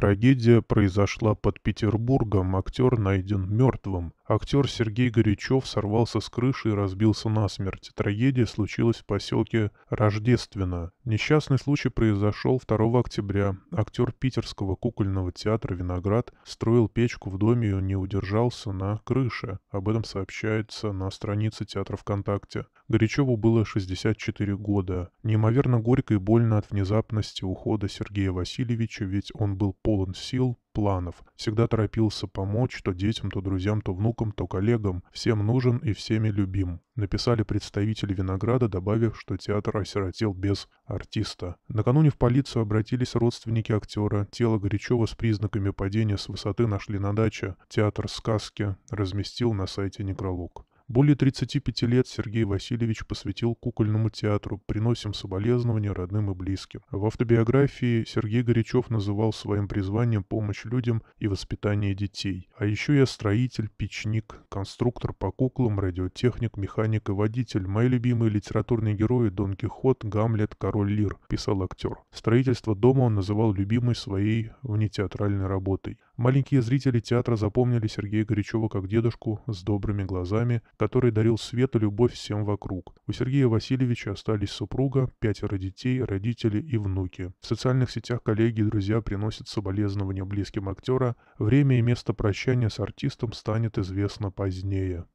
Трагедия произошла под Петербургом, актер найден мертвым. Актер Сергей Горячев сорвался с крыши и разбился насмерть. Трагедия случилась в поселке Рождествено. Несчастный случай произошел 2 октября. Актер питерского кукольного театра «Виноград» строил печку в доме и не удержался на крыше. Об этом сообщается на странице театра ВКонтакте. Горячеву было 64 года. Неимоверно горько и больно от внезапности ухода Сергея Васильевича, ведь он был полон сил, планов. Всегда торопился помочь то детям, то друзьям, то внукам, то коллегам. Всем нужен и всеми любим. Написали представители винограда, добавив, что театр осиротел без артиста. Накануне в полицию обратились родственники актера. Тело Горячева с признаками падения с высоты нашли на даче. Театр сказки разместил на сайте «Некролог». Более 35 лет Сергей Васильевич посвятил кукольному театру, приносим соболезнования родным и близким. В автобиографии Сергей Горячев называл своим призванием помощь людям и воспитание детей. А еще я строитель, печник, конструктор по куклам, радиотехник, механик и водитель. Мои любимые литературные герои Дон Кихот, Гамлет, Король Лир, писал актер. Строительство дома он называл любимой своей внетеатральной работой. Маленькие зрители театра запомнили Сергея Горячева как дедушку с добрыми глазами, который дарил свет и любовь всем вокруг. У Сергея Васильевича остались супруга, пятеро детей, родители и внуки. В социальных сетях коллеги и друзья приносят соболезнования близким актера. Время и место прощания с артистом станет известно позднее.